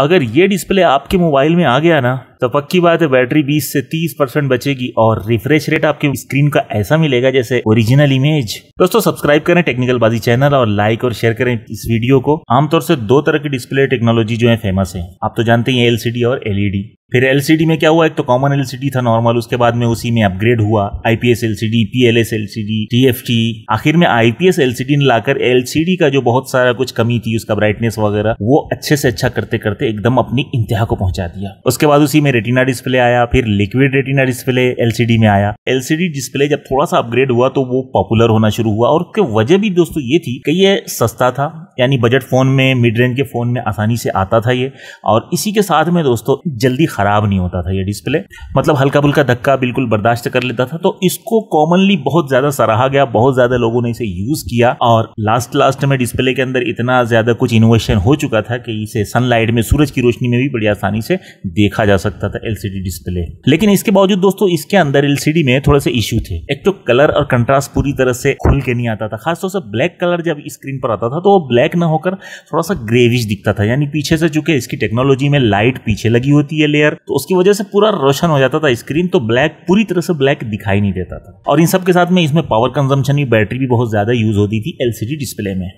अगर ये डिस्प्ले आपके मोबाइल में आ गया ना तो पक्की बात है बैटरी 20 से 30 परसेंट बचेगी और रिफ्रेश रेट आपकी स्क्रीन का ऐसा मिलेगा जैसे ओरिजिनल इमेज दोस्तों सब्सक्राइब करें टेक्निकल बाजी चैनल और लाइक और शेयर करें इस वीडियो को आमतौर से दो तरह की डिस्प्ले टेक्नोलॉजी जो है फेमस है आप तो जानते हैं एलसीडी और एलईडी e फिर एलसीडी में क्या हुआ एक तो कॉमन एलसीडी था नॉर्मल उसके बाद में उसी में अपग्रेड हुआ IPS LCD PLS LCD TFT आखिर में आईपीएस एलसीडी ने लाकर एलसीडी का जो बहुत सारा कुछ कमी थी उसका ब्राइटनेस वगैरह वो अच्छे से अच्छा करते करते एकदम अपनी इंतहा को पहुंचा दिया उसके बाद उसी में में रेटिना डिस्प्ले आया फिर लिक्विड रेटिना डिस्प्ले एलसीडी में आया एलसीडी डिस्प्ले जब थोड़ा सा अपग्रेड हुआ तो वो पॉपुलर होना शुरू हुआ और उसके वजह भी दोस्तों ये थी कि ये सस्ता था यानी बजट फ़ोन में मिड रेंज के फ़ोन में आसानी से आता था ये और इसी के साथ में दोस्तों जल्दी ख़राब नहीं होता था ये डिस्प्ले मतलब हल्का फुल्का धक्का बिल्कुल बर्दाश्त कर लेता था तो इसको कॉमनली बहुत ज़्यादा सराहा गया बहुत ज़्यादा लोगों ने इसे यूज़ किया और लास्ट लास्ट में डिस्प्ले के अंदर इतना ज़्यादा कुछ इनोवेशन हो चुका था कि इसे सनलाइट में सूरज की रोशनी में भी बड़ी आसानी से देखा जा सकता था एलसीडी डिस्प्ले लेकिन इसके बावजूद दोस्तों इसके अंदर एलसीडी में थोड़े से इश्यू थे एक तो कलर और कंट्रास्ट पूरी तरह से खुल के नहीं आता था खासतौर से ब्लैक कलर जब स्क्रीन पर आता था तो वो ब्लैक ब्लैक ना होकर थोड़ा सा ग्रेविश दिखता था यानी पीछे से चूंकि इसकी टेक्नोलॉजी में लाइट पीछे लगी होती है लेयर तो उसकी वजह से पूरा रोशन हो जाता था स्क्रीन तो ब्लैक पूरी तरह से ब्लैक दिखाई नहीं देता था और इन सब के साथ में इसमें पावर कंजम्पशन भी बैटरी भी बहुत ज़्यादा यूज होती थी एलसीडी डिस्प्ले में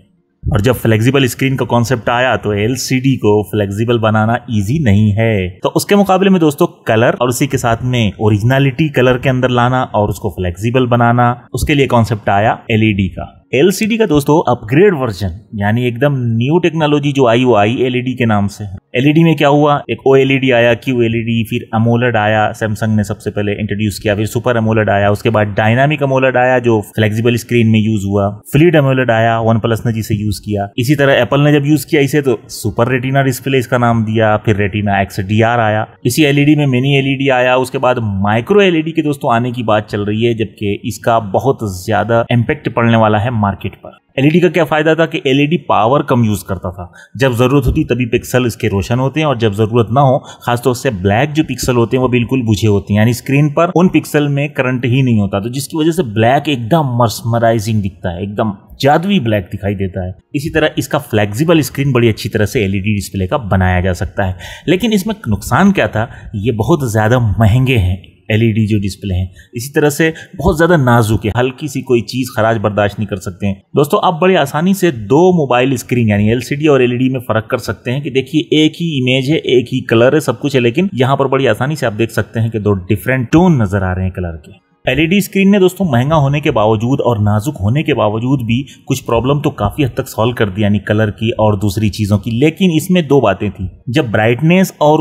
और जब फ्लेक्सिबल स्क्रीन का कॉन्सेप्ट आया तो एलसीडी को फ्लेक्सिबल बनाना इजी नहीं है तो उसके मुकाबले में दोस्तों कलर और उसी के साथ में ओरिजिनलिटी कलर के अंदर लाना और उसको फ्लेक्सिबल बनाना उसके लिए कॉन्सेप्ट आया एलईडी e का एल का दोस्तों अपग्रेड वर्जन यानी एकदम न्यू टेक्नोलॉजी जो आई वो आई एलईडी e के नाम से एलईडी e में क्या हुआ एक ओ एलईडी e आया क्यू एलईडी फिर अमोलड आया सैमसंग ने सबसे पहले इंट्रोड्यूस किया फिर सुपर अमोलड आया उसके बाद डायनामिक अमोलड आया जो फ्लेक्सिबल स्क्रीन में यूज हुआ फ्लिड अमोलड आया वन प्लस ने जिसे यूज किया इसी तरह एप्पल ने जब यूज किया इसे तो सुपर रेटिना डिस्प्ले इसका नाम दिया फिर रेटिना एक्स आया इसी एलईडी में मिनी एलईडी आया उसके बाद माइक्रो एलईडी के दोस्तों आने की बात चल रही है जबकि इसका बहुत ज्यादा इम्पेक्ट पड़ने वाला है मार्केट पर एलईडी e का क्या फायदा था कि एलईडी पावर e कम यूज करता था जब जरूरत होती तभी पिक्सल इसके रोशन होते हैं और जब जरूरत ना हो खासतौर से ब्लैक जो पिक्सल होते हैं वो बिल्कुल बुझे होते हैं यानी स्क्रीन पर उन पिक्सल में करंट ही नहीं होता तो जिसकी वजह से ब्लैक एकदम मर्समराइजिंग दिखता है एकदम जादुई ब्लैक दिखाई देता है इसी तरह इसका फ्लेक्सिबल स्क्रीन बड़ी अच्छी तरह से एलईडी डिस्प्ले e का बनाया जा सकता है लेकिन इसमें नुकसान क्या था ये बहुत ज़्यादा महंगे हैं एलईडी जो डिस्प्ले हैं इसी तरह से बहुत ज़्यादा नाजुक है हल्की सी कोई चीज़ खराज बर्दाश्त नहीं कर सकते हैं दोस्तों आप बड़ी आसानी से दो मोबाइल स्क्रीन यानी एलसीडी और एलईडी में फ़र्क कर सकते हैं कि देखिए एक ही इमेज है एक ही कलर है सब कुछ है लेकिन यहाँ पर बड़ी आसानी से आप देख सकते हैं कि दो डिफरेंट टोन नज़र आ रहे हैं कलर के एलईडी स्क्रीन e ने दोस्तों महंगा होने के बावजूद और नाजुक होने के बावजूद भी कुछ प्रॉब्लम तो काफी हद तक सॉल्व कर दी यानी कलर की और दूसरी चीजों की लेकिन इसमें दो बातें थी जब ब्राइटनेस और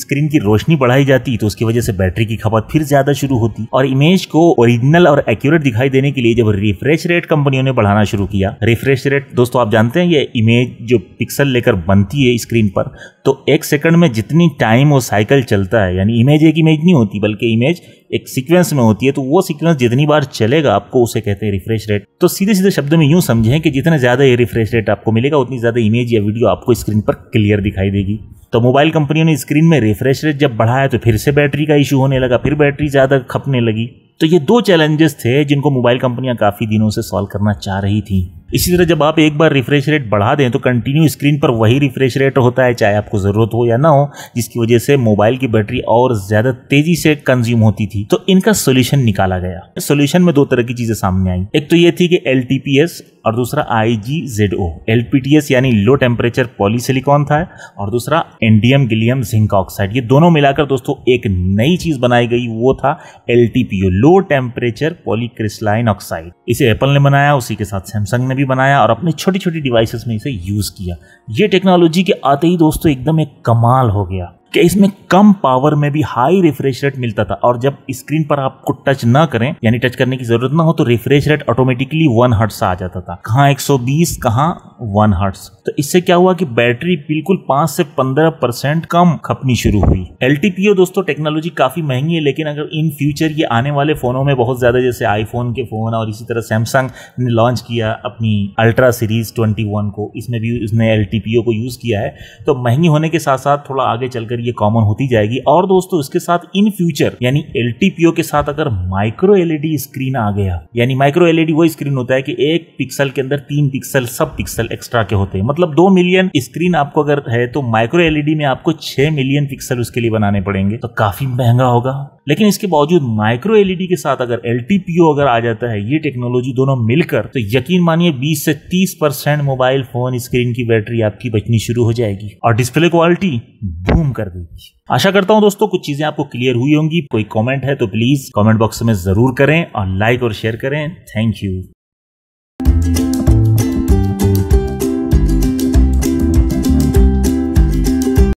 स्क्रीन की रोशनी बढ़ाई जाती तो उसकी वजह से बैटरी की खपत फिर ज्यादा शुरू होती और इमेज को ओरिजिनल और एक्यूरेट दिखाई देने के लिए जब रिफ्रेश रेट कंपनियों ने बढ़ाना शुरू किया रिफ्रेश रेट दोस्तों आप जानते हैं ये इमेज जो पिक्सल लेकर बनती है स्क्रीन पर तो एक सेकंड में जितनी टाइम वो साइकिल चलता है यानी इमेज एक इमेज नहीं होती बल्कि इमेज एक सीक्वेंस में होती है तो वो सीक्वेंस जितनी बार चलेगा आपको उसे कहते हैं रिफ्रेश रेट तो सीधे सीधे शब्द में यूं समझें कि जितना ज़्यादा ये रिफ्रेश रेट आपको मिलेगा उतनी ज़्यादा इमेज या वीडियो आपको स्क्रीन पर क्लियर दिखाई देगी तो मोबाइल कंपनियों ने स्क्रीन में रिफ्रेश रेट जब बढ़ाया तो फिर से बैटरी का इशू होने लगा फिर बैटरी ज़्यादा खपने लगी तो ये दो चैलेंजेस थे जिनको मोबाइल कंपनियां काफ़ी दिनों से सॉल्व करना चाह रही थी इसी तरह जब आप एक बार रिफ्रेश रेट बढ़ा दें तो कंटिन्यू स्क्रीन पर वही रिफ्रेश रेट होता है चाहे आपको ज़रूरत हो या ना हो जिसकी वजह से मोबाइल की बैटरी और ज़्यादा तेज़ी से कंज्यूम होती थी तो इनका सोल्यूशन निकाला गया सोल्यूशन में दो तरह की चीज़ें सामने आई एक तो ये थी कि एल और दूसरा I G Z O L P T S यानी लो टेम्परेचर पॉलीसिलिकॉन था और दूसरा एंडियम गिलियम जिंक ऑक्साइड ये दोनों मिलाकर दोस्तों एक नई चीज बनाई गई वो था L T P O low temperature polycrystalline oxide इसे एप्पल ने बनाया उसी के साथ सैमसंग ने भी भी बनाया और अपने छोटी छोटी डिवाइसेस में इसे यूज़ किया ये टेक्नोलॉजी के आते ही दोस्तों एकदम एक कमाल हो गया कि इसमें कम पावर में भी हाई रिफ्रेश रेट मिलता था और जब स्क्रीन पर आपको टच ना करें यानी टच करने की जरूरत ना हो तो refresh rate automatically one hertz आ जाता था कहाँ 120 कहाँ वन हर्ट्स तो इससे क्या हुआ कि बैटरी बिल्कुल पांच से पंद्रह परसेंट कम खपनी शुरू हुई एल दोस्तों टेक्नोलॉजी काफी महंगी है लेकिन अगर इन फ्यूचर ये आने वाले फोनों में बहुत ज्यादा जैसे आईफोन के फोन और इसी तरह सैमसंग ने लॉन्च किया अपनी अल्ट्रा सीरीज ट्वेंटी को इसमें भी उसने एल को यूज किया है तो महंगी होने के साथ साथ थोड़ा आगे चलकर ये कॉमन होती जाएगी और दोस्तों इसके साथ इन फ्यूचर यानी एल के साथ अगर माइक्रो एलईडी स्क्रीन आ गया यानी माइक्रो एलईडी वो स्क्रीन होता है कि एक पिक्सल के अंदर तीन पिक्सल सब पिक्सल एक्स्ट्रा के होते हैं मतलब दो मिलियन स्क्रीन आपको अगर है तो माइक्रो एलईडी e में आपको छह मिलियन पिक्सल उसके लिए बनाने पड़ेंगे तो काफी महंगा होगा लेकिन इसके बावजूद माइक्रो एलईडी e के साथ अगर एल अगर आ जाता है ये टेक्नोलॉजी दोनों मिलकर तो यकीन मानिए 20 से 30 परसेंट मोबाइल फोन स्क्रीन की बैटरी आपकी बचनी शुरू हो जाएगी और डिस्प्ले क्वालिटी बूम कर देगी आशा करता हूं दोस्तों कुछ चीजें आपको क्लियर हुई होंगी कोई कमेंट है तो प्लीज कमेंट बॉक्स में जरूर करें और लाइक और शेयर करें थैंक यू